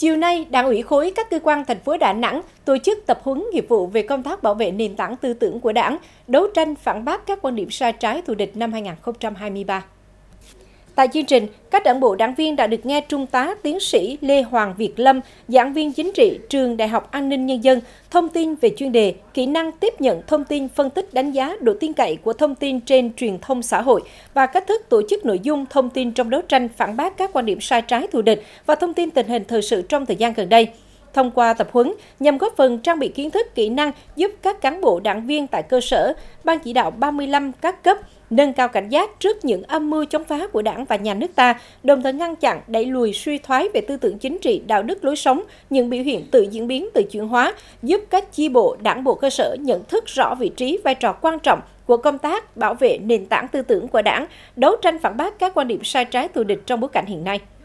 Chiều nay, Đảng ủy khối các cơ quan thành phố Đà Nẵng tổ chức tập huấn nghiệp vụ về công tác bảo vệ nền tảng tư tưởng của Đảng, đấu tranh phản bác các quan điểm sai trái thù địch năm 2023. Tại chương trình, các đảng bộ đảng viên đã được nghe Trung tá Tiến sĩ Lê Hoàng Việt Lâm, giảng viên chính trị trường Đại học An ninh Nhân dân, thông tin về chuyên đề kỹ năng tiếp nhận thông tin, phân tích, đánh giá độ tin cậy của thông tin trên truyền thông xã hội và cách thức tổ chức nội dung thông tin trong đấu tranh phản bác các quan điểm sai trái thù địch và thông tin tình hình thời sự trong thời gian gần đây thông qua tập huấn nhằm góp phần trang bị kiến thức kỹ năng giúp các cán bộ đảng viên tại cơ sở, ban chỉ đạo 35 các cấp nâng cao cảnh giác trước những âm mưu chống phá của đảng và nhà nước ta, đồng thời ngăn chặn, đẩy lùi suy thoái về tư tưởng chính trị, đạo đức lối sống, những biểu hiện tự diễn biến, tự chuyển hóa, giúp các chi bộ, đảng bộ cơ sở nhận thức rõ vị trí, vai trò quan trọng của công tác bảo vệ nền tảng tư tưởng của đảng, đấu tranh phản bác các quan điểm sai trái thù địch trong bối cảnh hiện nay.